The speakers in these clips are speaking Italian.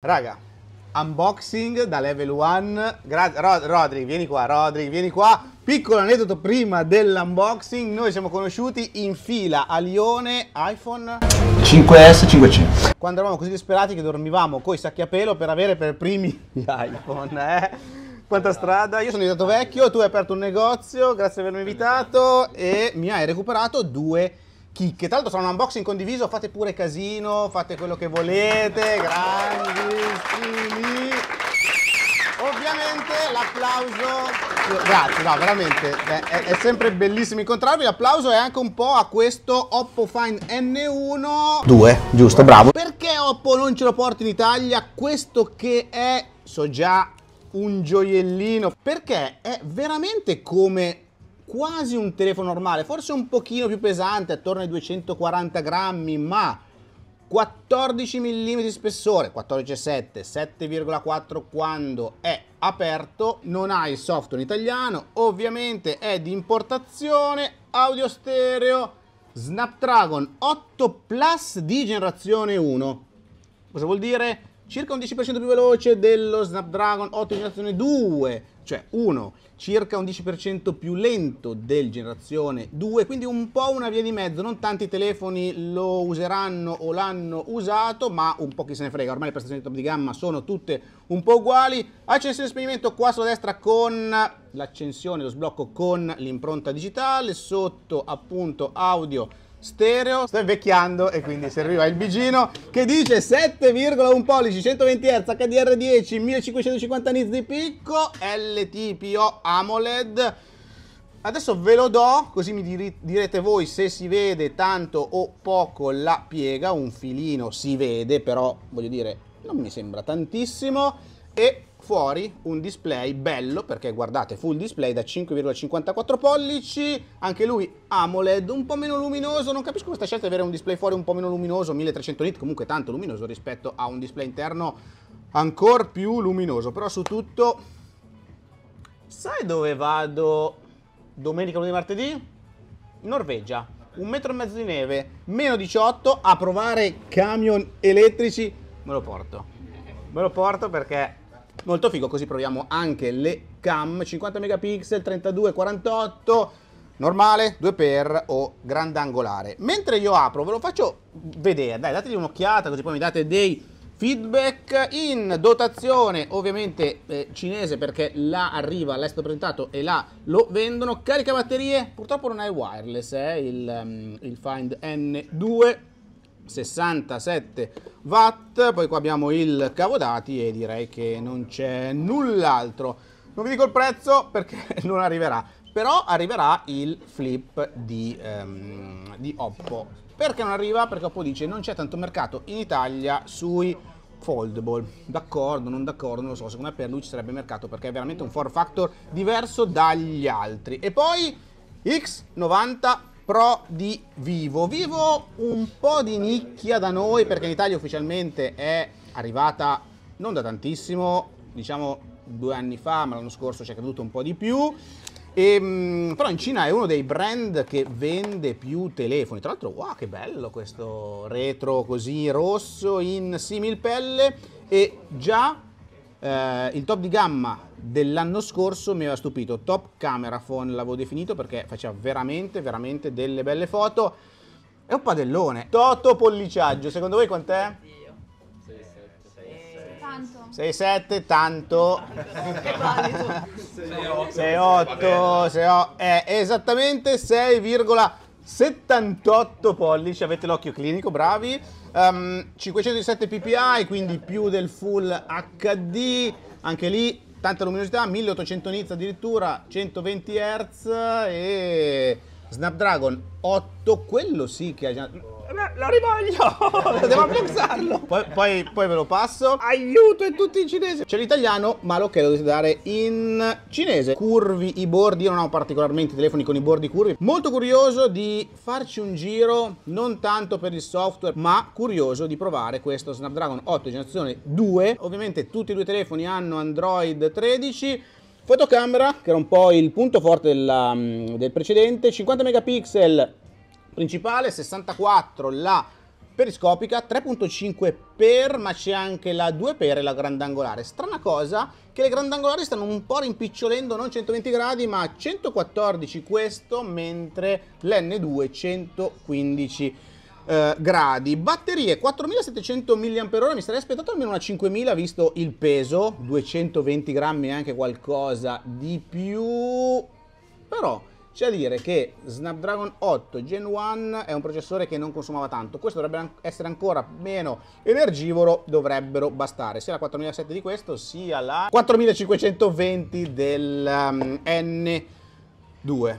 Raga, unboxing da level 1. Grazie, Rod Rodri, vieni qua, Rodri, vieni qua. Piccolo aneddoto prima dell'unboxing, noi siamo conosciuti in fila a Lione iPhone 5S 5C. Quando eravamo così disperati che dormivamo coi sacchi a pelo per avere per primi gli iPhone, eh. Quanta strada, io sono diventato vecchio, tu hai aperto un negozio, grazie per avermi invitato e mi hai recuperato due chicche. Tra l'altro sarà un unboxing condiviso, fate pure casino, fate quello che volete, grandissimi. Ovviamente l'applauso, grazie, no, veramente è, è, è sempre bellissimo incontrarvi, l'applauso è anche un po' a questo Oppo Find N1 2, giusto, bravo. Perché Oppo non ce lo porta in Italia? Questo che è, so già, un gioiellino, perché è veramente come quasi un telefono normale, forse un pochino più pesante, attorno ai 240 grammi, ma 14 mm di spessore, 14,7, 7,4 quando è aperto, non ha il software in italiano, ovviamente è di importazione, audio stereo, Snapdragon 8 Plus di generazione 1. Cosa vuol dire? circa un 10% più veloce dello Snapdragon 8 generazione 2, cioè 1, circa un 10% più lento del generazione 2, quindi un po' una via di mezzo, non tanti telefoni lo useranno o l'hanno usato, ma un po' chi se ne frega, ormai le prestazioni top di gamma sono tutte un po' uguali, accensione e spegnimento qua sulla destra con l'accensione, lo sblocco con l'impronta digitale, sotto appunto audio stereo, sto invecchiando e quindi serviva il bigino che dice 7,1 pollici, 120 Hz, HDR10, 1550 nits di picco, LTPO AMOLED. Adesso ve lo do, così mi direte voi se si vede tanto o poco la piega, un filino si vede, però voglio dire, non mi sembra tantissimo e fuori un display bello, perché guardate, full display da 5,54 pollici, anche lui AMOLED, un po' meno luminoso, non capisco questa scelta di avere un display fuori un po' meno luminoso, 1300 nit, comunque tanto luminoso rispetto a un display interno ancora più luminoso, però su tutto... Sai dove vado domenica, lunedì, martedì? In Norvegia, un metro e mezzo di neve, meno 18, a provare camion elettrici, me lo porto. Me lo porto perché molto figo così proviamo anche le cam 50 megapixel 32 48 normale 2x o grandangolare mentre io apro ve lo faccio vedere dai dategli un'occhiata così poi mi date dei feedback in dotazione ovviamente eh, cinese perché là arriva l'esto presentato e là lo vendono Carica batterie, purtroppo non è wireless eh, il, um, il Find N2 67 watt poi qua abbiamo il cavodati e direi che non c'è null'altro non vi dico il prezzo perché non arriverà però arriverà il flip di, um, di Oppo perché non arriva? perché Oppo dice non c'è tanto mercato in Italia sui foldable d'accordo non d'accordo non lo so secondo me per lui ci sarebbe mercato perché è veramente un form factor diverso dagli altri e poi X90 Pro di Vivo. Vivo un po' di nicchia da noi perché in Italia ufficialmente è arrivata non da tantissimo, diciamo due anni fa, ma l'anno scorso ci è creduto un po' di più. E, ehm, però in Cina è uno dei brand che vende più telefoni. Tra l'altro, wow, che bello questo retro così rosso in similpelle. E già eh, il top di gamma dell'anno scorso mi aveva stupito, top camera phone l'avevo definito perché faceva veramente, veramente delle belle foto. È un padellone. Toto polliciaggio, secondo voi quant'è? 6-7, tanto. 6-8, 6-8, è esattamente 6,8. 78 pollici, avete l'occhio clinico, bravi. Um, 507 ppi, quindi più del full HD, anche lì tanta luminosità, 1800 nits addirittura, 120 Hz e Snapdragon 8, quello sì che ha già lo rivoglio! Devo apprezzarlo! Poi, poi, poi, ve lo passo. Aiuto, è tutto in cinese! C'è l'italiano, ma lo che lo dovete dare in cinese. Curvi i bordi, io non ho particolarmente telefoni con i bordi curvi. Molto curioso di farci un giro, non tanto per il software, ma curioso di provare questo Snapdragon 8 generazione 2. Ovviamente tutti i due telefoni hanno Android 13. Fotocamera, che era un po' il punto forte della, mm, del precedente, 50 megapixel principale, 64 la periscopica, 3.5 per, ma c'è anche la 2 per e la grandangolare. Strana cosa che le grandangolari stanno un po' rimpicciolendo, non 120 gradi, ma 114 questo, mentre l'N2 115 eh, gradi. Batterie 4700 mAh, mi sarei aspettato almeno una 5000 visto il peso, 220 grammi e anche qualcosa di più, però c'è a dire che Snapdragon 8 Gen 1 è un processore che non consumava tanto, questo dovrebbe essere ancora meno energivoro, dovrebbero bastare sia la 4007 di questo sia la 4520 del um, ehm, N2.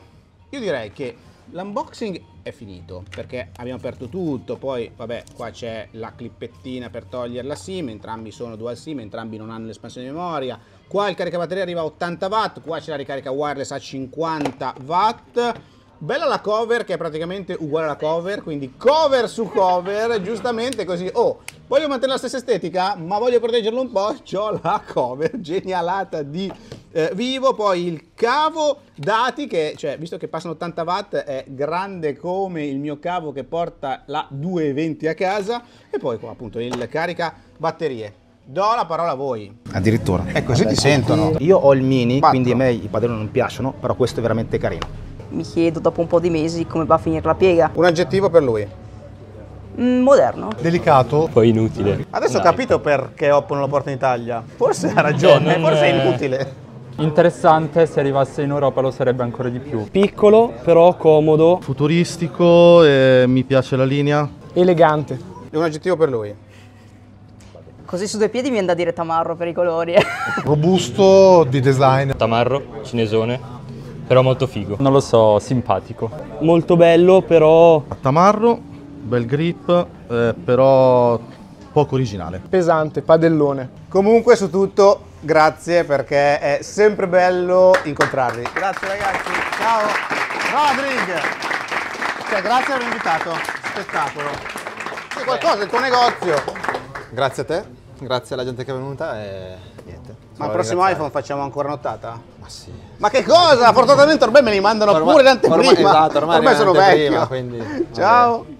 Io direi che l'unboxing è finito perché abbiamo aperto tutto poi vabbè qua c'è la clippettina per togliere la sim entrambi sono dual sim entrambi non hanno l'espansione di memoria qua il caricabatteria arriva a 80 watt qua c'è la ricarica wireless a 50 watt Bella la cover che è praticamente uguale alla cover, quindi cover su cover, giustamente così. Oh, voglio mantenere la stessa estetica, ma voglio proteggerlo un po', ho la cover genialata di eh, vivo, poi il cavo dati che, cioè, visto che passano 80 watt, è grande come il mio cavo che porta la 220 a casa e poi qua appunto il carica batterie. Do la parola a voi. Addirittura. Ecco, se ti sentono. Io ho il mini, Quattro. quindi a me i padroni non piacciono, però questo è veramente carino. Mi chiedo dopo un po' di mesi come va a finire la piega. Un aggettivo per lui mm, moderno. Delicato. Poi inutile. Adesso ho capito perché Oppo non lo porta in Italia. Forse ha eh, ragione, eh, forse è eh, inutile interessante, se arrivasse in Europa lo sarebbe ancora di più. Piccolo però comodo. Futuristico, eh, mi piace la linea. Elegante. È un aggettivo per lui. Così su due piedi mi viene da dire tamarro per i colori. Robusto di design. Tamarro, cinesone però molto figo. Non lo so, simpatico. Molto bello, però... Tamarro, bel grip, eh, però poco originale. Pesante, padellone. Comunque su tutto grazie perché è sempre bello incontrarvi. Grazie ragazzi, ciao. Rodrig, cioè, grazie per aver invitato, spettacolo. C'è qualcosa, il tuo negozio. Grazie a te, grazie alla gente che è venuta e niente. Ma il prossimo iPhone facciamo ancora nottata? Ma sì. Ma che cosa? Fortunatamente ormai me li mandano ormai, pure in anteprima. Ormai, esatto, ormai, ormai sono vecchio. Prima, quindi, ciao. Vabbè.